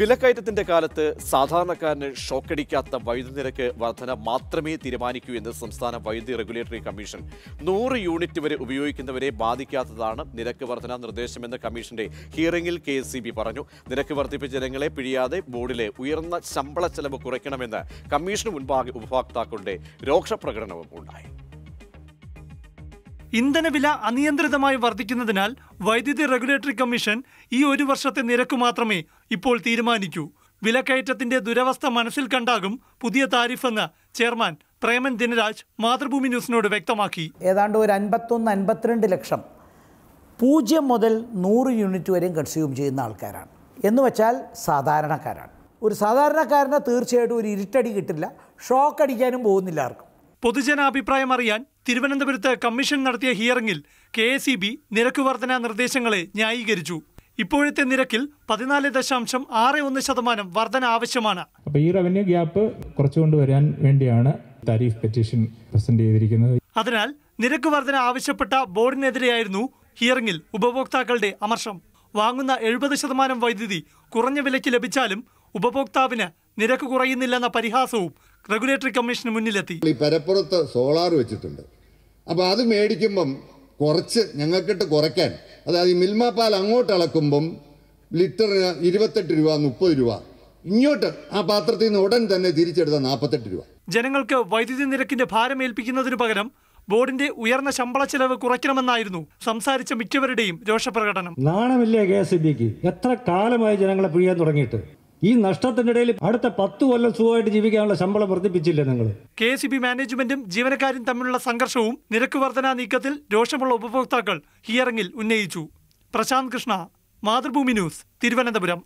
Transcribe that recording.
വിലക്കയറ്റത്തിന്റെ കാലത്ത് സാധാരണക്കാരന് ഷോക്കടിക്കാത്ത വൈദ്യുതി നിരക്ക് വർധന മാത്രമേ തീരുമാനിക്കൂ എന്ന് സംസ്ഥാന വൈദ്യുതി റെഗുലേറ്ററി കമ്മീഷൻ നൂറ് യൂണിറ്റ് വരെ ഉപയോഗിക്കുന്നവരെ ബാധിക്കാത്തതാണ് നിരക്ക് വർധന നിർദ്ദേശമെന്ന് കമ്മീഷന്റെ ഹിയറിംഗിൽ കെ പറഞ്ഞു നിരക്ക് വർദ്ധിപ്പിച്ച ജനങ്ങളെ പിഴിയാതെ ബോർഡിലെ ഉയർന്ന ശമ്പള ചെലവ് കുറയ്ക്കണമെന്ന് കമ്മീഷന് മുൻപാകെ ഉപഭോക്താക്കളുടെ പ്രകടനവും ഉണ്ടായി ഇന്ധനവില അനിയന്ത്രിതമായി വർദ്ധിക്കുന്നതിനാൽ വൈദ്യുതി റെഗുലേറ്ററി കമ്മീഷൻ ഈ ഒരു വർഷത്തെ നിരക്ക് മാത്രമേ ഇപ്പോൾ തീരുമാനിക്കൂ വിലക്കയറ്റത്തിന്റെ ദുരവസ്ഥ മനസ്സിൽ കണ്ടാകും പുതിയ താരിഫെന്ന് ചെയർമാൻ പ്രേമൻ ദിനരാജ് മാതൃഭൂമി ന്യൂസിനോട് വ്യക്തമാക്കി ഏതാണ്ട് ഒരു അൻപത്തൊന്ന് അൻപത്തിരണ്ട് ലക്ഷം പൂജ്യം മുതൽ നൂറ് യൂണിറ്റ് വരെയും കൺസ്യൂം ചെയ്യുന്ന ആൾക്കാരാണ് എന്ന് വെച്ചാൽ സാധാരണക്കാരാണ് ഒരു സാധാരണക്കാരനെ തീർച്ചയായിട്ടും ഒരു ഇരുട്ടടി കിട്ടില്ല ഷോക്ക് അടിക്കാനും പോകുന്നില്ല ആർക്കും പൊതുജനാഭിപ്രായം അറിയാൻ തിരുവനന്തപുരത്ത് കമ്മീഷൻ നടത്തിയ ഹിയറിംഗിൽ കെ എസ് ഇ ബി നിരക്ക് വർധന നിർദ്ദേശങ്ങളെ ന്യായീകരിച്ചു ഇപ്പോഴത്തെ നിരക്കിൽ പതിനാല് ദശാംശം ആറ് ഒന്ന് ശതമാനം വർധന ആവശ്യമാണ് അപ്പോൾ ഈ റവന്യൂ ഗ്യാപ്പ് കുറച്ചുകൊണ്ട് വരാൻ വേണ്ടിയാണ് താരീഫ് പെറ്റീഷൻ പ്രസന്റ് ചെയ്തിരിക്കുന്നത് അതിനാൽ നിരക്ക് വർധന ആവശ്യപ്പെട്ട ബോർഡിനെതിരെയായിരുന്നു ഹിയറിംഗിൽ ഉപഭോക്താക്കളുടെ അമർഷം വാങ്ങുന്ന എഴുപത് ശതമാനം വൈദ്യുതി കുറഞ്ഞ വിലയ്ക്ക് ലഭിച്ചാലും ഉപഭോക്താവിന് നിരക്ക് കുറയുന്നില്ലെന്ന പരിഹാസവും റെഗുലേറ്ററി കമ്മീഷന് മുന്നിലെത്തി ഈ പരപ്പുറത്ത് സോളാർ വെച്ചിട്ടുണ്ട് അപ്പോൾ അത് മേടിക്കുമ്പം കുറച്ച് ഞങ്ങൾക്കിട്ട് കുറയ്ക്കാൻ അതായത് ഈ മിൽമ പാൽ അങ്ങോട്ട് അളക്കുമ്പം ലിറ്ററിന് ഇരുപത്തെട്ട് രൂപ മുപ്പത് രൂപ ഇങ്ങോട്ട് ആ പാത്രത്തിൽ നിന്ന് ഉടൻ തന്നെ തിരിച്ചെടുത്ത നാൽപ്പത്തെട്ട് രൂപ ജനങ്ങൾക്ക് വൈദ്യുതി നിരക്കിന്റെ ഭാരം ഏൽപ്പിക്കുന്നതിനു പകരം ബോർഡിന്റെ ഉയർന്ന ശമ്പള ചെലവ് കുറയ്ക്കണമെന്നായിരുന്നു സംസാരിച്ച മിക്കവരുടെയും രോഷപ്രകടനം നാണമില്ലേ കെ എസ് എത്ര കാലമായി ജനങ്ങളെ പിഴിയാൻ തുടങ്ങിയിട്ട് ഈ നഷ്ടത്തിനിടയിൽ അടുത്ത പത്ത് കൊല്ലം സുഖമായിട്ട് ജീവിക്കാനുള്ള ശമ്പളം വർദ്ധിപ്പിച്ചില്ല നിങ്ങൾ കെ സി ബി മാനേജ്മെന്റും ജീവനക്കാരും തമ്മിലുള്ള സംഘർഷവും നിരക്ക് വർധന നീക്കത്തിൽ രോഷമുള്ള ഉപഭോക്താക്കൾ ഹിയറിംഗിൽ ഉന്നയിച്ചു പ്രശാന്ത് കൃഷ്ണ മാതൃഭൂമി ന്യൂസ് തിരുവനന്തപുരം